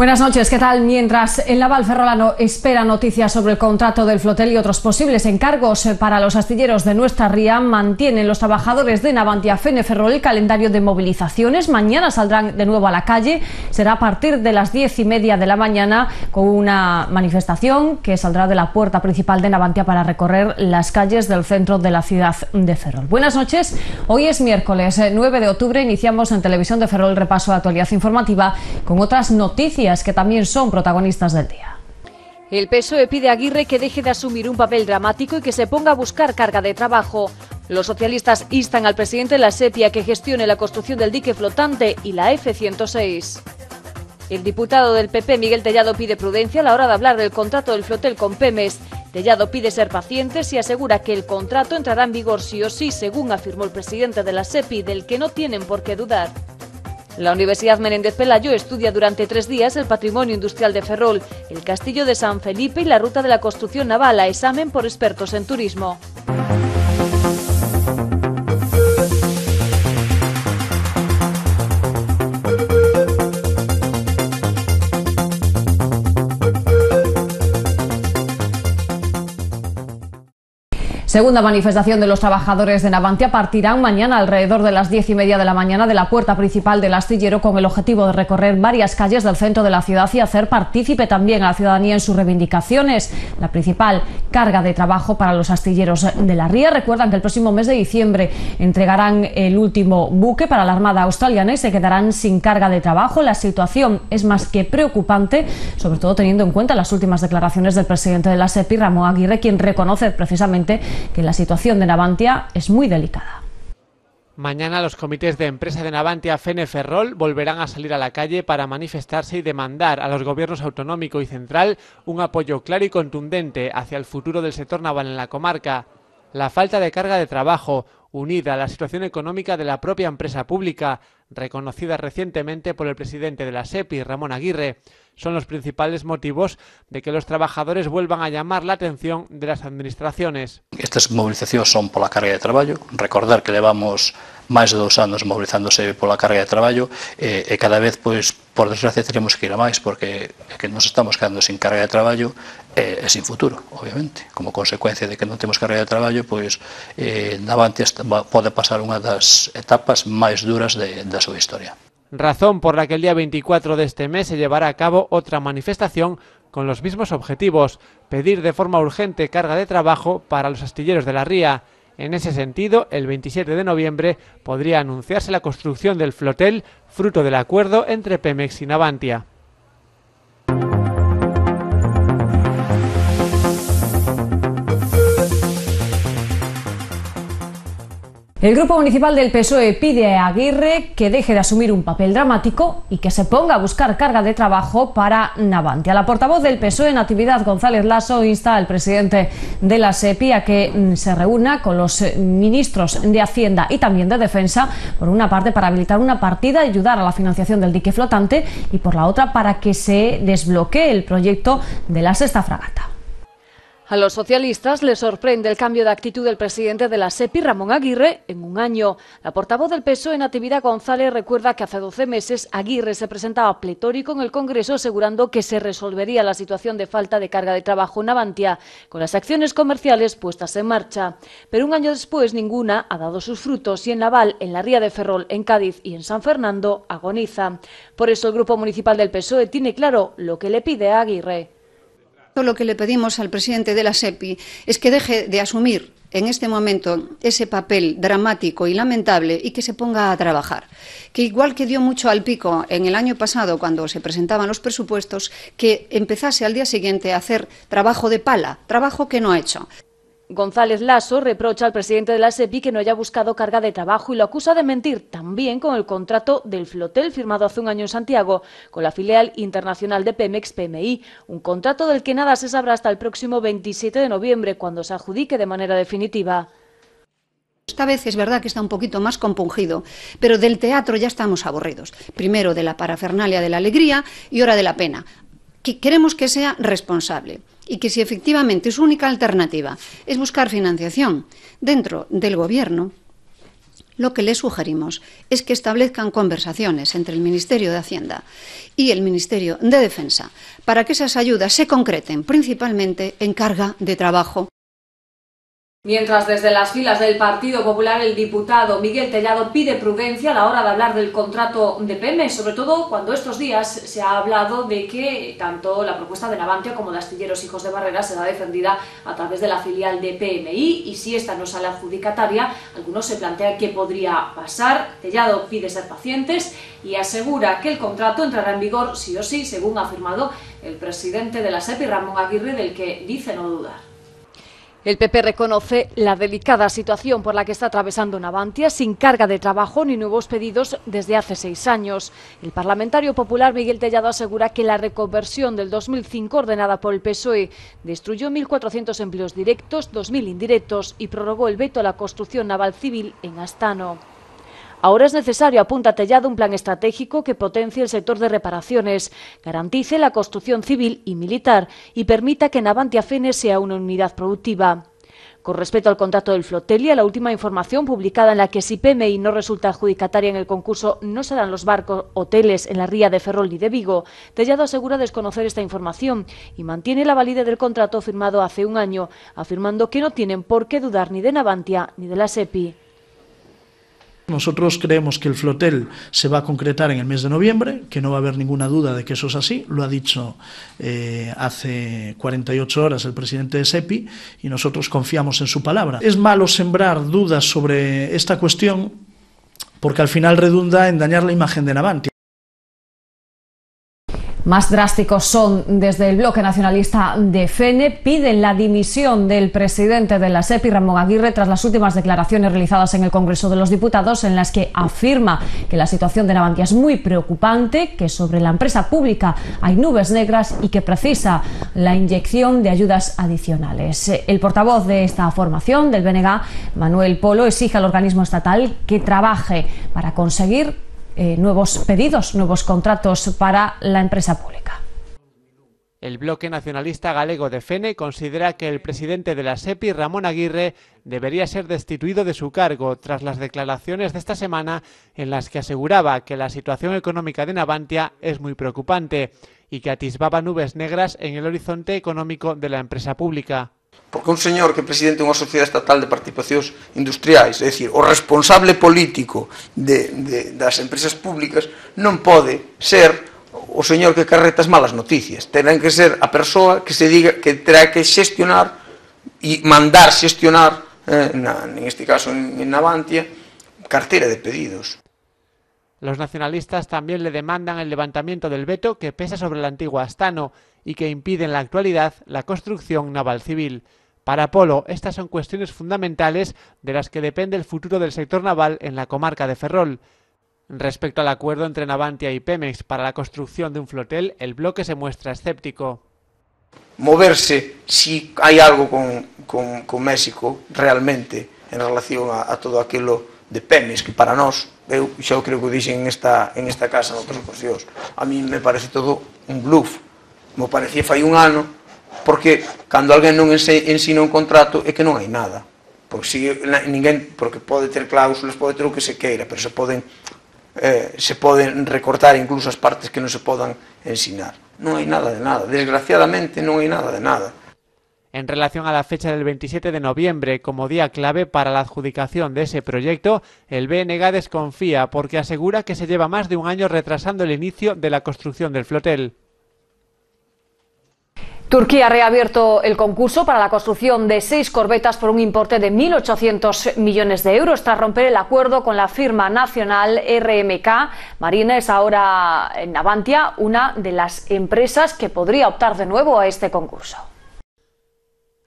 Buenas noches, ¿qué tal? Mientras el Laval Ferrolano espera noticias sobre el contrato del flotel y otros posibles encargos para los astilleros de nuestra ría, mantienen los trabajadores de Navantia Feneferrol el calendario de movilizaciones. Mañana saldrán de nuevo a la calle. Será a partir de las diez y media de la mañana con una manifestación que saldrá de la puerta principal de Navantia para recorrer las calles del centro de la ciudad de Ferrol. Buenas noches, hoy es miércoles 9 eh, de octubre. Iniciamos en Televisión de Ferrol el repaso de actualidad informativa con otras noticias que también son protagonistas del día. El PSOE pide a Aguirre que deje de asumir un papel dramático y que se ponga a buscar carga de trabajo. Los socialistas instan al presidente de la a que gestione la construcción del dique flotante y la F-106. El diputado del PP, Miguel Tellado, pide prudencia a la hora de hablar del contrato del flotel con Pemes. Tellado pide ser pacientes y asegura que el contrato entrará en vigor sí o sí, según afirmó el presidente de la SEPI, del que no tienen por qué dudar la Universidad Menéndez Pelayo estudia durante tres días el patrimonio industrial de Ferrol, el castillo de San Felipe y la ruta de la construcción naval a examen por expertos en turismo. Segunda manifestación de los trabajadores de Navantia partirán mañana alrededor de las diez y media de la mañana de la puerta principal del astillero con el objetivo de recorrer varias calles del centro de la ciudad y hacer partícipe también a la ciudadanía en sus reivindicaciones. La principal carga de trabajo para los astilleros de la Ría. Recuerdan que el próximo mes de diciembre entregarán el último buque para la Armada Australiana y se quedarán sin carga de trabajo. La situación es más que preocupante, sobre todo teniendo en cuenta las últimas declaraciones del presidente de la SEPI, Ramón Aguirre, quien reconoce precisamente que la situación de Navantia es muy delicada. Mañana los comités de empresa de Navantia Feneferrol volverán a salir a la calle para manifestarse y demandar a los gobiernos autonómico y central un apoyo claro y contundente hacia el futuro del sector naval en la comarca. La falta de carga de trabajo, unida a la situación económica de la propia empresa pública, reconocida recientemente por el presidente de la SEPI, Ramón Aguirre, son los principales motivos de que los trabajadores vuelvan a llamar la atención de las administraciones. Estas movilizaciones son pola carga de traballo, recordar que levamos máis de dous anos movilizándose pola carga de traballo e, eh, e cada vez, pois, por desgracia, tenemos que ir a máis porque que nos estamos quedando sin carga de traballo Eh, es sin futuro, obviamente. Como consecuencia de que no tenemos carga de trabajo, pues eh, Navantia puede pasar una de las etapas más duras de, su historia. Razón por la que el día 24 de este mes se llevará a cabo otra manifestación con los mismos objetivos, pedir de forma urgente carga de trabajo para los astilleros de la Ría. En ese sentido, el 27 de noviembre podría anunciarse la construcción del flotel, fruto del acuerdo entre Pemex y Navantia. El Grupo Municipal del PSOE pide a Aguirre que deje de asumir un papel dramático y que se ponga a buscar carga de trabajo para Navante. A la portavoz del PSOE, en actividad, González Lasso, insta al presidente de la SEPI a que mm, se reúna con los eh, ministros de Hacienda y también de Defensa, por una parte para habilitar una partida y ayudar a la financiación del dique flotante y por la otra para que se desbloquee el proyecto de la sexta fragata. A los socialistas les sorprende el cambio de actitud del presidente de la SEPI, Ramón Aguirre, en un año. La portavoz del PSOE, Natividad González, recuerda que hace 12 meses Aguirre se presentaba pletórico en el Congreso asegurando que se resolvería la situación de falta de carga de trabajo en Avantia con las acciones comerciales puestas en marcha. Pero un año después ninguna ha dado sus frutos y en Naval, en la Ría de Ferrol, en Cádiz y en San Fernando agoniza. Por eso el Grupo Municipal del PSOE tiene claro lo que le pide a Aguirre. Lo que le pedimos al presidente de la SEPI es que deje de asumir en este momento ese papel dramático y lamentable y que se ponga a trabajar. Que igual que dio mucho al pico en el año pasado cuando se presentaban los presupuestos, que empezase al día siguiente a hacer trabajo de pala, trabajo que no ha hecho. González Lasso reprocha al presidente de la SEPI que no haya buscado carga de trabajo y lo acusa de mentir también con el contrato del flotel firmado hace un año en Santiago con la filial internacional de Pemex PMI, un contrato del que nada se sabrá hasta el próximo 27 de noviembre cuando se adjudique de manera definitiva. Esta vez es verdad que está un poquito más compungido, pero del teatro ya estamos aburridos. Primero de la parafernalia de la alegría y ahora de la pena que queremos que sea responsable y que si efectivamente su única alternativa es buscar financiación dentro del Gobierno, lo que le sugerimos es que establezcan conversaciones entre el Ministerio de Hacienda y el Ministerio de Defensa para que esas ayudas se concreten principalmente en carga de trabajo. Mientras desde las filas del Partido Popular el diputado Miguel Tellado pide prudencia a la hora de hablar del contrato de pm sobre todo cuando estos días se ha hablado de que tanto la propuesta de Navantia como de Astilleros Hijos de Barrera será defendida a través de la filial de PMI y si esta no sale adjudicataria, algunos se plantean qué podría pasar. Tellado pide ser pacientes y asegura que el contrato entrará en vigor sí o sí, según ha afirmado el presidente de la SEPI, Ramón Aguirre, del que dice no dudar. El PP reconoce la delicada situación por la que está atravesando Navantia, sin carga de trabajo ni nuevos pedidos desde hace seis años. El parlamentario popular Miguel Tellado asegura que la reconversión del 2005 ordenada por el PSOE destruyó 1.400 empleos directos, 2.000 indirectos y prorrogó el veto a la construcción naval civil en Astano. Ahora es necesario, apunta Tellado, un plan estratégico que potencie el sector de reparaciones, garantice la construcción civil y militar y permita que Navantia Fene sea una unidad productiva. Con respecto al contrato del Flotelia, la última información publicada en la que si PMI no resulta adjudicataria en el concurso no serán los barcos hoteles en la ría de Ferrol ni de Vigo, Tellado asegura desconocer esta información y mantiene la validez del contrato firmado hace un año, afirmando que no tienen por qué dudar ni de Navantia ni de la SEPI. Nosotros creemos que el flotel se va a concretar en el mes de noviembre, que no va a haber ninguna duda de que eso es así. Lo ha dicho eh, hace 48 horas el presidente de SEPI y nosotros confiamos en su palabra. Es malo sembrar dudas sobre esta cuestión porque al final redunda en dañar la imagen de Navantia más drásticos son desde el bloque nacionalista de FENE. Piden la dimisión del presidente de la SEPI, Ramón Aguirre, tras las últimas declaraciones realizadas en el Congreso de los Diputados, en las que afirma que la situación de Navantia es muy preocupante, que sobre la empresa pública hay nubes negras y que precisa la inyección de ayudas adicionales. El portavoz de esta formación, del BNG, Manuel Polo, exige al organismo estatal que trabaje para conseguir eh, nuevos pedidos, nuevos contratos para la empresa pública. El bloque nacionalista galego de Fene considera que el presidente de la SEPI, Ramón Aguirre, debería ser destituido de su cargo tras las declaraciones de esta semana en las que aseguraba que la situación económica de Navantia es muy preocupante y que atisbaba nubes negras en el horizonte económico de la empresa pública. Porque un señor que es presidente una sociedad estatal de participaciones industriales, es decir, o responsable político de, las empresas públicas, no puede ser o señor que carreta malas noticias. Tiene que ser a persona que se diga que tendrá que gestionar y e mandar gestionar, en eh, este caso en, en Navantia, cartera de pedidos. Los nacionalistas también le demandan el levantamiento del veto que pesa sobre el antigua Astano y que impide en la actualidad la construcción naval civil. Para Polo, estas son cuestiones fundamentales de las que depende el futuro del sector naval en la comarca de Ferrol. Respecto al acuerdo entre Navantia y Pemex para la construcción de un flotel, el bloque se muestra escéptico. Moverse, si hay algo con, con, con México realmente en relación a, todo aquello de Pemex, que para nos yo creo que dicen en esta, en esta casa, en outras a mí me parece todo un bluff. Como parecía fai un ano, porque cuando alguien no ensina un contrato es que no hay nada porque si ninguén porque pode ter cláusulas, puede tener lo que se queira, pero se pueden eh, se recortar incluso las partes que no se puedan ensinar. No hay nada de nada, desgraciadamente no hay nada de nada. En relación a la fecha del 27 de noviembre como día clave para la adjudicación de ese proyecto, el BNG desconfía porque asegura que se lleva más de un año retrasando el inicio de la construcción del flotel. Turquía ha reabierto el concurso para la construcción de seis corbetas por un importe de 1.800 millones de euros tras romper el acuerdo con la firma nacional RMK. Marina es ahora en Navantia una de las empresas que podría optar de nuevo a este concurso.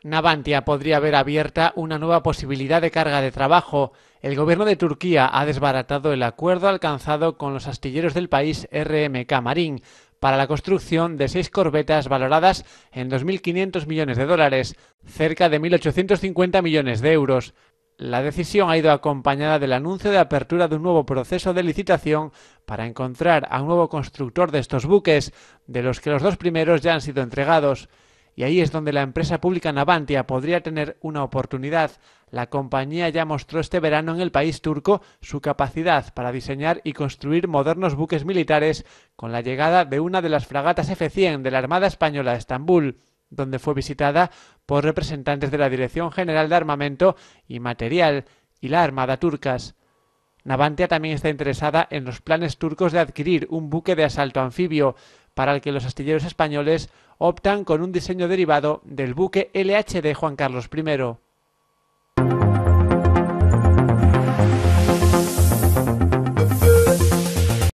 Navantia podría haber abierta una nueva posibilidad de carga de trabajo. El gobierno de Turquía ha desbaratado el acuerdo alcanzado con los astilleros del país RMK Marín para la construcción de seis corbetas valoradas en 2.500 millones de dólares, cerca de 1.850 millones de euros. La decisión ha ido acompañada del anuncio de apertura de un nuevo proceso de licitación para encontrar a un nuevo constructor de estos buques, de los que los dos primeros ya han sido entregados. Y ahí es donde la empresa pública Navantia podría tener una oportunidad. La compañía ya mostró este verano en el país turco su capacidad para diseñar y construir modernos buques militares con la llegada de una de las fragatas F-100 de la Armada Española a Estambul donde fue visitada por representantes de la Dirección General de Armamento y Material y la Armada turcas. Navantia también está interesada en los planes turcos de adquirir un buque de asalto anfibio para el que los astilleros españoles optan con un diseño derivado del buque LH de Juan Carlos I.